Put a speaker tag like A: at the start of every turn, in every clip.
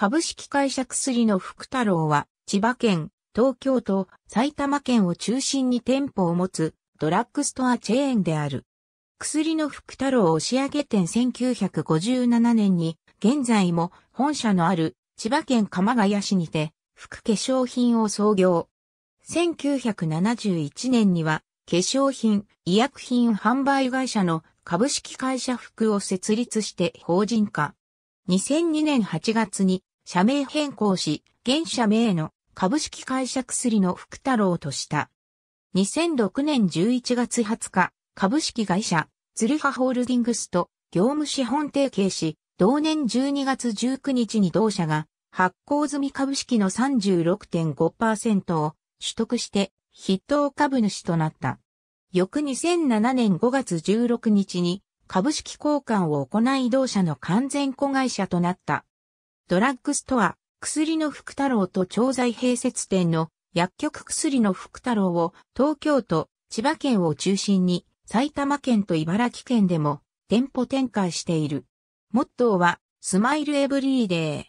A: 株式会社薬の福太郎は、千葉県、東京都、埼玉県を中心に店舗を持つドラッグストアチェーンである。薬の福太郎押上店1957年に、現在も本社のある千葉県鎌ヶ谷市にて、服化粧品を創業。1971年には、化粧品、医薬品販売会社の株式会社服を設立して法人化。2002年8月に社名変更し、現社名の株式会社薬の福太郎とした。2006年11月20日、株式会社、鶴葉ホールディングスと業務資本提携し、同年12月19日に同社が発行済み株式の36.5%を取得して筆頭株主となった。翌2007年5月16日に株式交換を行い同社の完全子会社となった。ドラッグストア、薬の福太郎と調剤併設店の薬局薬の福太郎を東京都、千葉県を中心に埼玉県と茨城県でも店舗展開している。モットーはスマイルエブリーデー。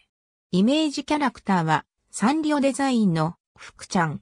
A: イメージキャラクターはサンリオデザインの福ちゃん。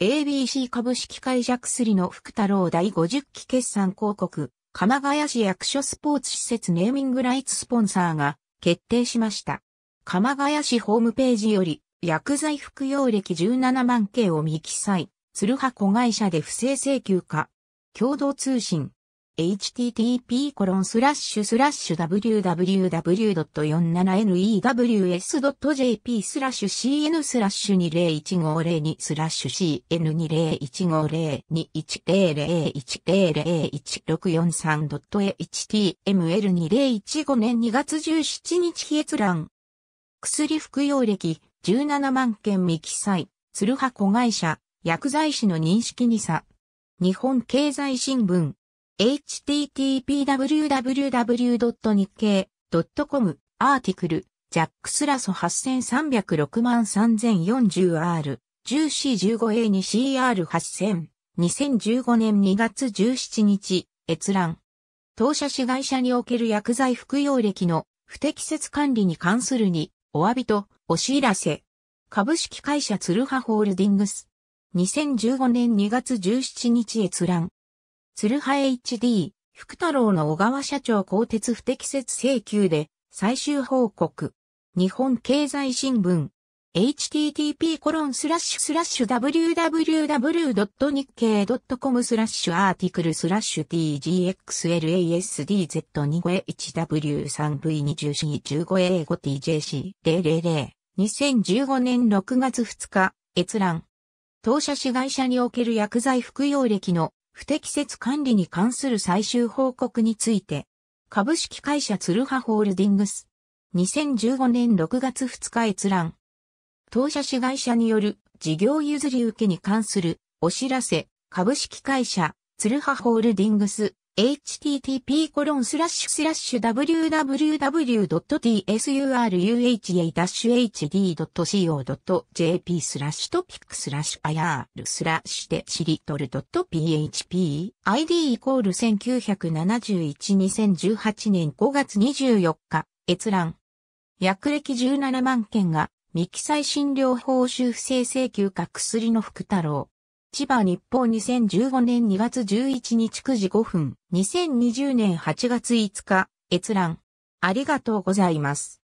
A: ABC 株式会社薬の福太郎第50期決算広告、鎌ヶ谷市役所スポーツ施設ネーミングライツスポンサーが決定しました。鎌ヶ谷市ホームページより、薬剤服用歴17万件を未記載、鶴箱子会社で不正請求か、共同通信、http://www.47news.jp スラッシュ cn スラッシュ201502スラッシュ cn2015021001001643.html2015 年2月17日日閲覧。薬服用歴17万件未記載鶴箱会社薬剤師の認識に差日本経済新聞 h t t p w w w n i k k e c o m アーティクル、ジャックスラソ8306万 3040R、1 c 1 5 a 2 CR8000、2015年2月17日、閲覧。当社市会社における薬剤服用歴の不適切管理に関するに、お詫びとお知らせ。株式会社ツルハホールディングス。2015年2月17日閲覧。鶴葉 HD、福太郎の小川社長公鉄不適切請求で最終報告。日本経済新聞。http コロンスラッシュスラッシュ www.nikkei.com スラッシュアーティクルスラッシュ tgxlasdz2h w3v24c15a5tjc000 2015年6月2日閲覧当社子会社における薬剤服用歴の不適切管理に関する最終報告について、株式会社鶴葉ホールディングス、2015年6月2日閲覧。当社子会社による事業譲り受けに関するお知らせ、株式会社鶴葉ホールディングス http://www.tsurah-d.co.jp u スラッシュトピックスラッシュ ir スラッシュでしりとる .php id イコール1971-2018年5月24日閲覧薬歴17万件が未記載診療報酬不正請求か薬の福太郎千葉日報2015年2月11日9時5分、2020年8月5日、閲覧。ありがとうございます。